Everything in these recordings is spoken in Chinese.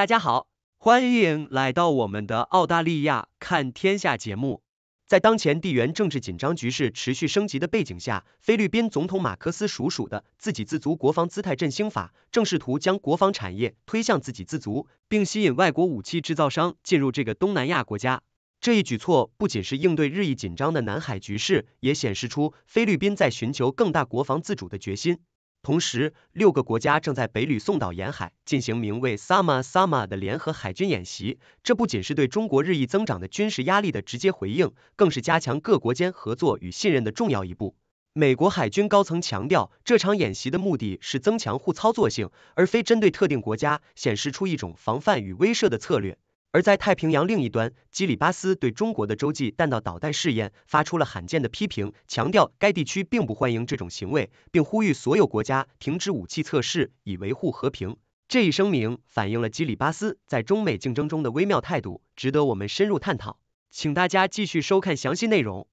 大家好，欢迎来到我们的澳大利亚看天下节目。在当前地缘政治紧张局势持续升级的背景下，菲律宾总统马克思署署的自给自足国防姿态振兴法，正试图将国防产业推向自给自足，并吸引外国武器制造商进入这个东南亚国家。这一举措不仅是应对日益紧张的南海局势，也显示出菲律宾在寻求更大国防自主的决心。同时，六个国家正在北吕宋岛沿海进行名为 “Sama Sama” 的联合海军演习。这不仅是对中国日益增长的军事压力的直接回应，更是加强各国间合作与信任的重要一步。美国海军高层强调，这场演习的目的是增强互操作性，而非针对特定国家，显示出一种防范与威慑的策略。而在太平洋另一端，基里巴斯对中国的洲际弹道导弹试验发出了罕见的批评，强调该地区并不欢迎这种行为，并呼吁所有国家停止武器测试以维护和平。这一声明反映了基里巴斯在中美竞争中的微妙态度，值得我们深入探讨。请大家继续收看详细内容。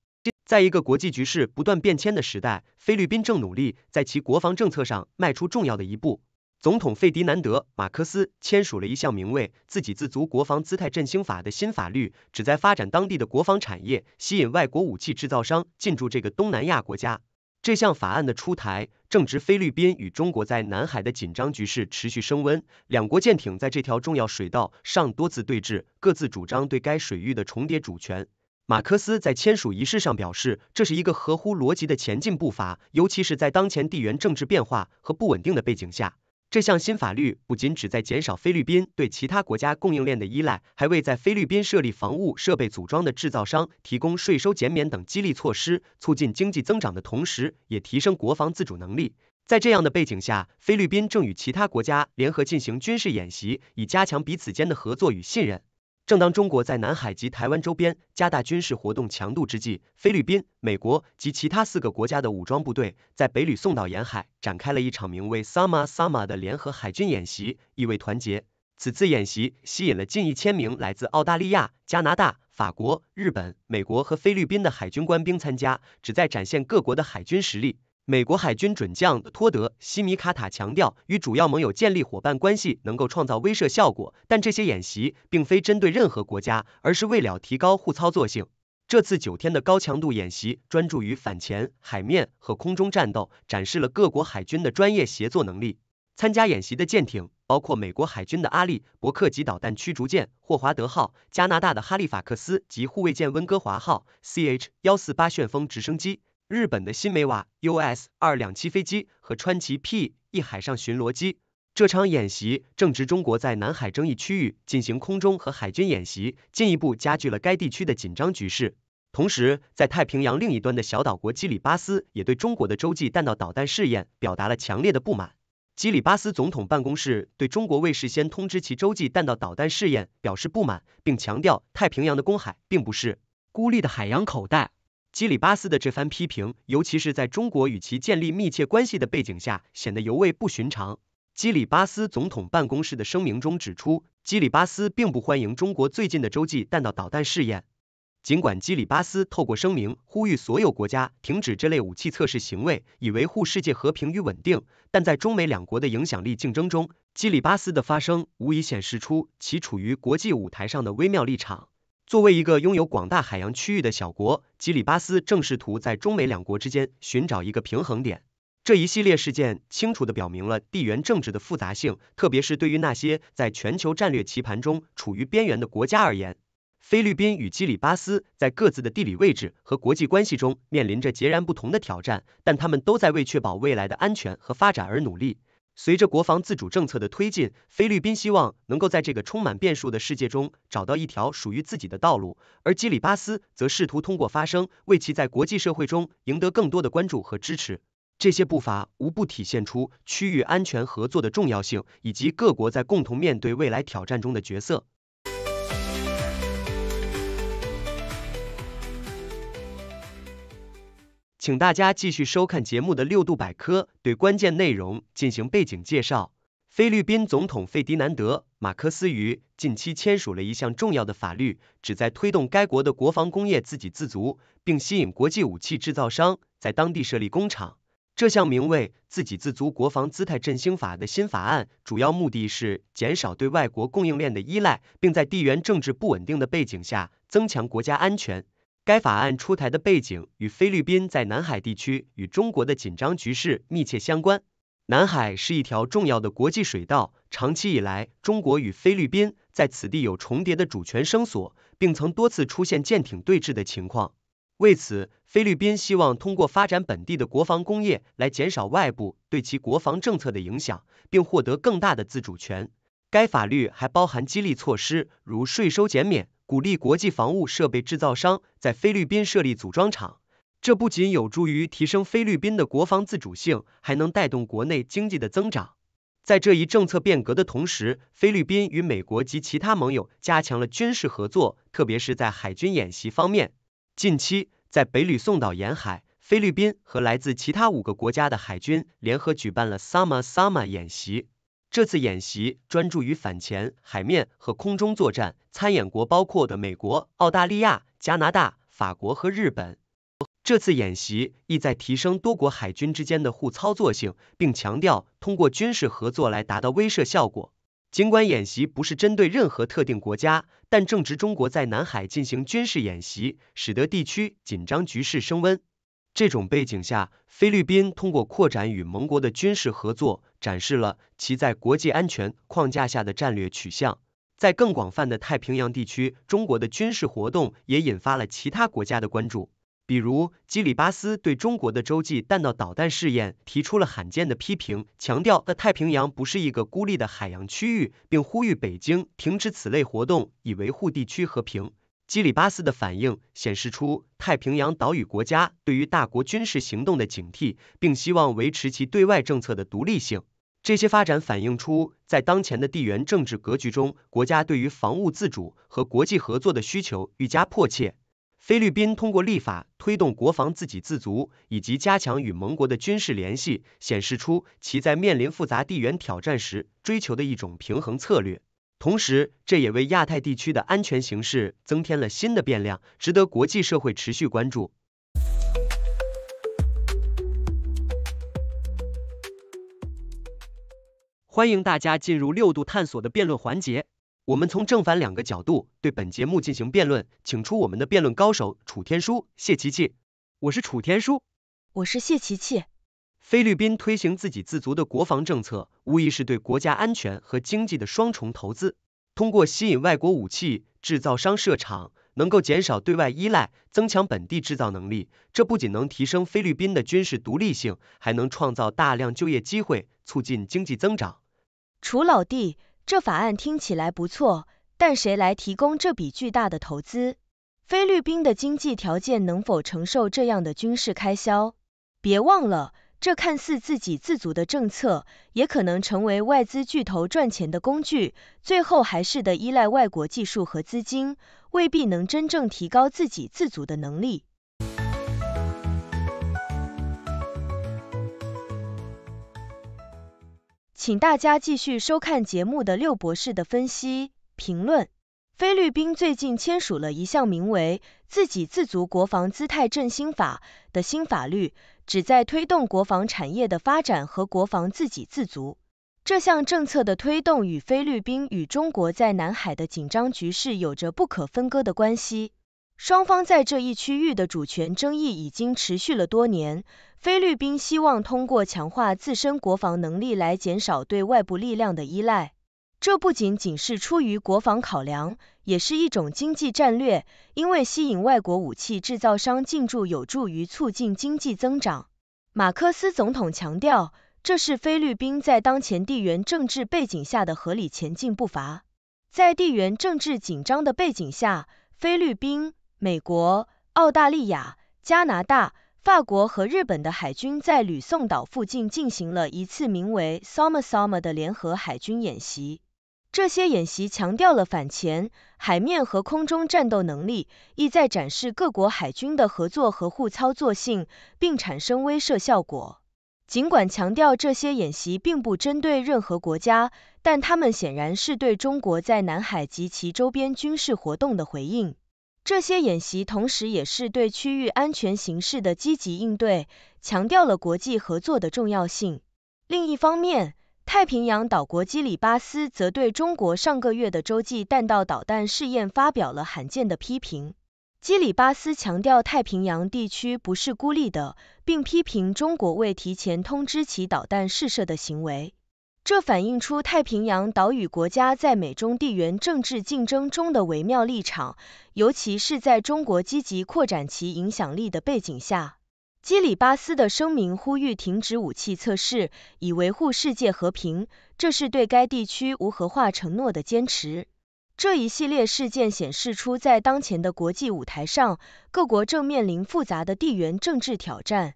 在一个国际局势不断变迁的时代，菲律宾正努力在其国防政策上迈出重要的一步。总统费迪南德·马克思签署了一项名为“自给自足国防姿态振兴法”的新法律，旨在发展当地的国防产业，吸引外国武器制造商进驻这个东南亚国家。这项法案的出台正值菲律宾与中国在南海的紧张局势持续升温，两国舰艇在这条重要水道上多次对峙，各自主张对该水域的重叠主权。马克思在签署仪式上表示，这是一个合乎逻辑的前进步伐，尤其是在当前地缘政治变化和不稳定的背景下。这项新法律不仅旨在减少菲律宾对其他国家供应链的依赖，还为在菲律宾设立防务设备组装的制造商提供税收减免等激励措施，促进经济增长的同时，也提升国防自主能力。在这样的背景下，菲律宾正与其他国家联合进行军事演习，以加强彼此间的合作与信任。正当中国在南海及台湾周边加大军事活动强度之际，菲律宾、美国及其他四个国家的武装部队在北吕宋岛沿海展开了一场名为 “Sama Sama” 的联合海军演习，意味团结。此次演习吸引了近一千名来自澳大利亚、加拿大、法国、日本、美国和菲律宾的海军官兵参加，旨在展现各国的海军实力。美国海军准将托德·西米卡塔强调，与主要盟友建立伙伴关系能够创造威慑效果，但这些演习并非针对任何国家，而是为了提高互操作性。这次九天的高强度演习专注于反潜、海面和空中战斗，展示了各国海军的专业协作能力。参加演习的舰艇包括美国海军的阿利·伯克级导弹驱逐舰“霍华德”号、加拿大的哈利法克斯级护卫舰“温哥华”号、CH- 幺四八旋风直升机。日本的新美瓦 U S 二两栖飞机和川崎 P 一海上巡逻机。这场演习正值中国在南海争议区域进行空中和海军演习，进一步加剧了该地区的紧张局势。同时，在太平洋另一端的小岛国基里巴斯也对中国的洲际弹道导弹试验表达了强烈的不满。基里巴斯总统办公室对中国未事先通知其洲际弹道导弹试验表示不满，并强调太平洋的公海并不是孤立的海洋口袋。基里巴斯的这番批评，尤其是在中国与其建立密切关系的背景下，显得尤为不寻常。基里巴斯总统办公室的声明中指出，基里巴斯并不欢迎中国最近的洲际弹道导弹试验。尽管基里巴斯透过声明呼吁所有国家停止这类武器测试行为，以维护世界和平与稳定，但在中美两国的影响力竞争中，基里巴斯的发声无疑显示出其处于国际舞台上的微妙立场。作为一个拥有广大海洋区域的小国，基里巴斯正试图在中美两国之间寻找一个平衡点。这一系列事件清楚地表明了地缘政治的复杂性，特别是对于那些在全球战略棋盘中处于边缘的国家而言。菲律宾与基里巴斯在各自的地理位置和国际关系中面临着截然不同的挑战，但他们都在为确保未来的安全和发展而努力。随着国防自主政策的推进，菲律宾希望能够在这个充满变数的世界中找到一条属于自己的道路，而基里巴斯则试图通过发声为其在国际社会中赢得更多的关注和支持。这些步伐无不体现出区域安全合作的重要性以及各国在共同面对未来挑战中的角色。请大家继续收看节目的六度百科，对关键内容进行背景介绍。菲律宾总统费迪南德·马科斯于近期签署了一项重要的法律，旨在推动该国的国防工业自给自足，并吸引国际武器制造商在当地设立工厂。这项名为“自给自足国防姿态振兴法”的新法案，主要目的是减少对外国供应链的依赖，并在地缘政治不稳定的背景下增强国家安全。该法案出台的背景与菲律宾在南海地区与中国的紧张局势密切相关。南海是一条重要的国际水道，长期以来，中国与菲律宾在此地有重叠的主权声索，并曾多次出现舰艇对峙的情况。为此，菲律宾希望通过发展本地的国防工业来减少外部对其国防政策的影响，并获得更大的自主权。该法律还包含激励措施，如税收减免。鼓励国际防务设备制造商在菲律宾设立组装厂，这不仅有助于提升菲律宾的国防自主性，还能带动国内经济的增长。在这一政策变革的同时，菲律宾与美国及其他盟友加强了军事合作，特别是在海军演习方面。近期，在北吕宋岛沿海，菲律宾和来自其他五个国家的海军联合举办了 s a m a s a m a 演习。这次演习专注于反潜、海面和空中作战，参演国包括的美国、澳大利亚、加拿大、法国和日本。这次演习意在提升多国海军之间的互操作性，并强调通过军事合作来达到威慑效果。尽管演习不是针对任何特定国家，但正值中国在南海进行军事演习，使得地区紧张局势升温。这种背景下，菲律宾通过扩展与盟国的军事合作，展示了其在国际安全框架下的战略取向。在更广泛的太平洋地区，中国的军事活动也引发了其他国家的关注，比如基里巴斯对中国的洲际弹道导弹试验提出了罕见的批评，强调在太平洋不是一个孤立的海洋区域，并呼吁北京停止此类活动，以维护地区和平。基里巴斯的反应显示出太平洋岛屿国家对于大国军事行动的警惕，并希望维持其对外政策的独立性。这些发展反映出，在当前的地缘政治格局中，国家对于防务自主和国际合作的需求愈加迫切。菲律宾通过立法推动国防自给自足，以及加强与盟国的军事联系，显示出其在面临复杂地缘挑战时追求的一种平衡策略。同时，这也为亚太地区的安全形势增添了新的变量，值得国际社会持续关注。欢迎大家进入六度探索的辩论环节，我们从正反两个角度对本节目进行辩论，请出我们的辩论高手楚天舒、谢琪琪。我是楚天舒，我是谢琪琪。菲律宾推行自给自足的国防政策，无疑是对国家安全和经济的双重投资。通过吸引外国武器制造商设厂，能够减少对外依赖，增强本地制造能力。这不仅能提升菲律宾的军事独立性，还能创造大量就业机会，促进经济增长。楚老弟，这法案听起来不错，但谁来提供这笔巨大的投资？菲律宾的经济条件能否承受这样的军事开销？别忘了。这看似自给自足的政策，也可能成为外资巨头赚钱的工具，最后还是得依赖外国技术和资金，未必能真正提高自给自足的能力。请大家继续收看节目的六博士的分析评论。菲律宾最近签署了一项名为《自给自足国防姿态振兴法》的新法律。旨在推动国防产业的发展和国防自给自足。这项政策的推动与菲律宾与中国在南海的紧张局势有着不可分割的关系。双方在这一区域的主权争议已经持续了多年。菲律宾希望通过强化自身国防能力来减少对外部力量的依赖。这不仅仅是出于国防考量。也是一种经济战略，因为吸引外国武器制造商进驻有助于促进经济增长。马克思总统强调，这是菲律宾在当前地缘政治背景下的合理前进步伐。在地缘政治紧张的背景下，菲律宾、美国、澳大利亚、加拿大、法国和日本的海军在吕宋岛附近进行了一次名为 s o m a s o m a 的联合海军演习。这些演习强调了反潜、海面和空中战斗能力，意在展示各国海军的合作和互操作性，并产生威慑效果。尽管强调这些演习并不针对任何国家，但它们显然是对中国在南海及其周边军事活动的回应。这些演习同时也是对区域安全形势的积极应对，强调了国际合作的重要性。另一方面，太平洋岛国基里巴斯则对中国上个月的洲际弹道导弹试验发表了罕见的批评。基里巴斯强调，太平洋地区不是孤立的，并批评中国未提前通知其导弹试射的行为。这反映出太平洋岛屿国家在美中地缘政治竞争中的微妙立场，尤其是在中国积极扩展其影响力的背景下。基里巴斯的声明呼吁停止武器测试，以维护世界和平。这是对该地区无核化承诺的坚持。这一系列事件显示出，在当前的国际舞台上，各国正面临复杂的地缘政治挑战。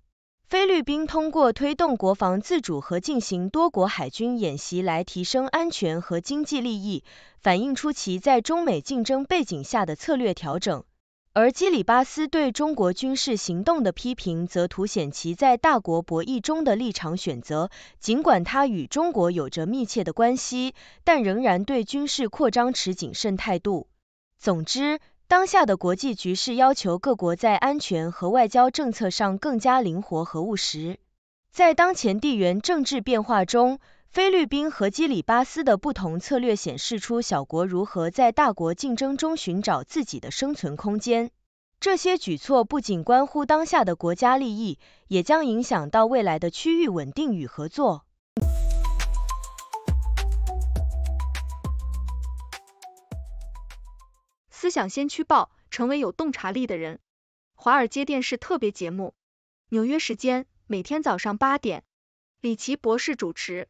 菲律宾通过推动国防自主和进行多国海军演习来提升安全和经济利益，反映出其在中美竞争背景下的策略调整。而基里巴斯对中国军事行动的批评，则凸显其在大国博弈中的立场选择。尽管他与中国有着密切的关系，但仍然对军事扩张持谨慎态度。总之，当下的国际局势要求各国在安全和外交政策上更加灵活和务实。在当前地缘政治变化中，菲律宾和基里巴斯的不同策略显示出小国如何在大国竞争中寻找自己的生存空间。这些举措不仅关乎当下的国家利益，也将影响到未来的区域稳定与合作。思想先驱报，成为有洞察力的人。华尔街电视特别节目，纽约时间每天早上八点，李奇博士主持。